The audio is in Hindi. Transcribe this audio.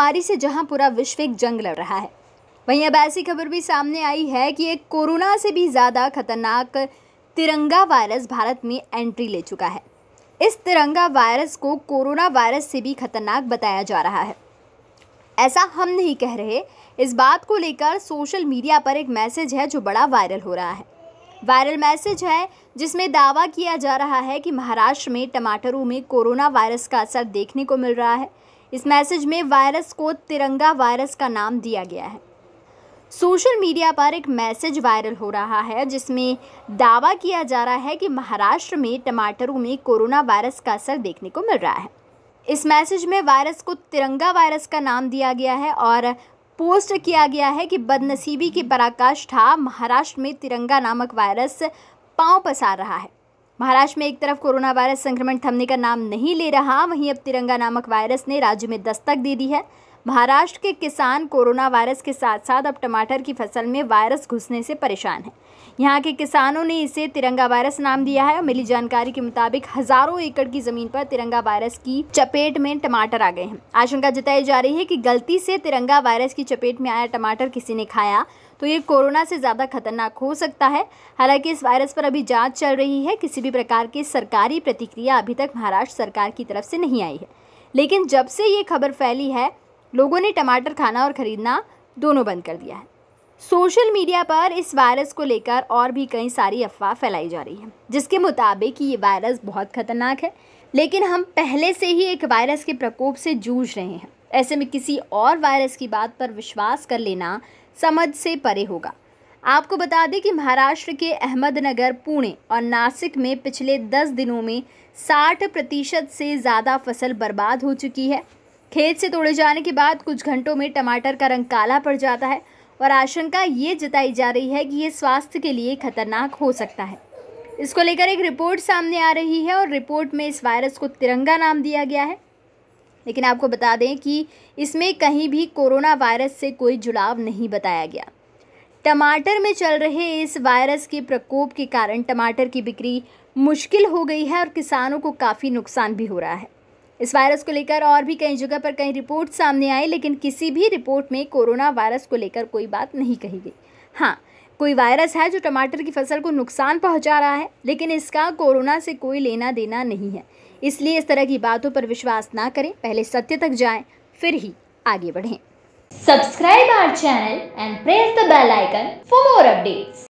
महामारी से जहां पूरा विश्व एक जंग लड़ रहा है वहीं अब ऐसी खबर भी सामने आई है कि एक कोरोना से भी ज़्यादा खतरनाक तिरंगा वायरस भारत में एंट्री ले चुका है इस तिरंगा वायरस को कोरोना वायरस से भी खतरनाक बताया जा रहा है ऐसा हम नहीं कह रहे इस बात को लेकर सोशल मीडिया पर एक मैसेज है जो बड़ा वायरल हो रहा है वायरल मैसेज है जिसमें दावा किया जा रहा है कि महाराष्ट्र में टमाटरों में कोरोना वायरस का असर देखने को मिल रहा है इस मैसेज में वायरस को तिरंगा वायरस का नाम दिया गया है सोशल मीडिया पर एक मैसेज वायरल हो रहा है जिसमें दावा किया जा रहा है कि महाराष्ट्र में टमाटरों में कोरोना वायरस का असर देखने को मिल रहा है इस मैसेज में वायरस को तिरंगा वायरस का नाम दिया गया है और पोस्ट किया गया है कि बदनसीबी की पराकाष्ठा महाराष्ट्र में तिरंगा नामक वायरस पाँव पसार रहा है महाराष्ट्र में एक तरफ कोरोना वायरस संक्रमण थमने का नाम नहीं ले रहा वहीं अब तिरंगा नामक वायरस ने राज्य में दस्तक दे दी है महाराष्ट्र के किसान कोरोना वायरस के साथ साथ अब टमाटर की फसल में वायरस घुसने से परेशान हैं यहाँ के किसानों ने इसे तिरंगा वायरस नाम दिया है और मिली जानकारी के मुताबिक हजारों एकड़ की जमीन पर तिरंगा वायरस की चपेट में टमाटर आ गए हैं आशंका जताई जा रही है कि गलती से तिरंगा वायरस की चपेट में आया टमाटर किसी ने खाया तो ये कोरोना से ज़्यादा खतरनाक हो सकता है हालांकि इस वायरस पर अभी जाँच चल रही है किसी भी प्रकार की सरकारी प्रतिक्रिया अभी तक महाराष्ट्र सरकार की तरफ से नहीं आई है लेकिन जब से ये खबर फैली है लोगों ने टमाटर खाना और ख़रीदना दोनों बंद कर दिया है सोशल मीडिया पर इस वायरस को लेकर और भी कई सारी अफवाह फैलाई जा रही है जिसके मुताबिक ये वायरस बहुत ख़तरनाक है लेकिन हम पहले से ही एक वायरस के प्रकोप से जूझ रहे हैं ऐसे में किसी और वायरस की बात पर विश्वास कर लेना समझ से परे होगा आपको बता दें कि महाराष्ट्र के अहमदनगर पुणे और नासिक में पिछले दस दिनों में 60 प्रतिशत से ज़्यादा फसल बर्बाद हो चुकी है खेत से तोड़े जाने के बाद कुछ घंटों में टमाटर का रंग काला पड़ जाता है और आशंका ये जताई जा रही है कि ये स्वास्थ्य के लिए खतरनाक हो सकता है इसको लेकर एक रिपोर्ट सामने आ रही है और रिपोर्ट में इस वायरस को तिरंगा नाम दिया गया है लेकिन आपको बता दें कि इसमें कहीं भी कोरोना वायरस से कोई जुड़ाव नहीं बताया गया टमाटर में चल रहे इस वायरस के प्रकोप के कारण टमाटर की बिक्री मुश्किल हो गई है और किसानों को काफ़ी नुकसान भी हो रहा है इस वायरस को लेकर और भी कई जगह पर कई रिपोर्ट सामने आई लेकिन किसी भी रिपोर्ट में कोरोना वायरस को लेकर कोई बात नहीं कही गई हाँ कोई वायरस है जो टमाटर की फसल को नुकसान पहुंचा रहा है लेकिन इसका कोरोना से कोई लेना देना नहीं है इसलिए इस तरह की बातों पर विश्वास ना करें पहले सत्य तक जाएं फिर ही आगे बढ़ें subscribe our channel and press the bell icon for more updates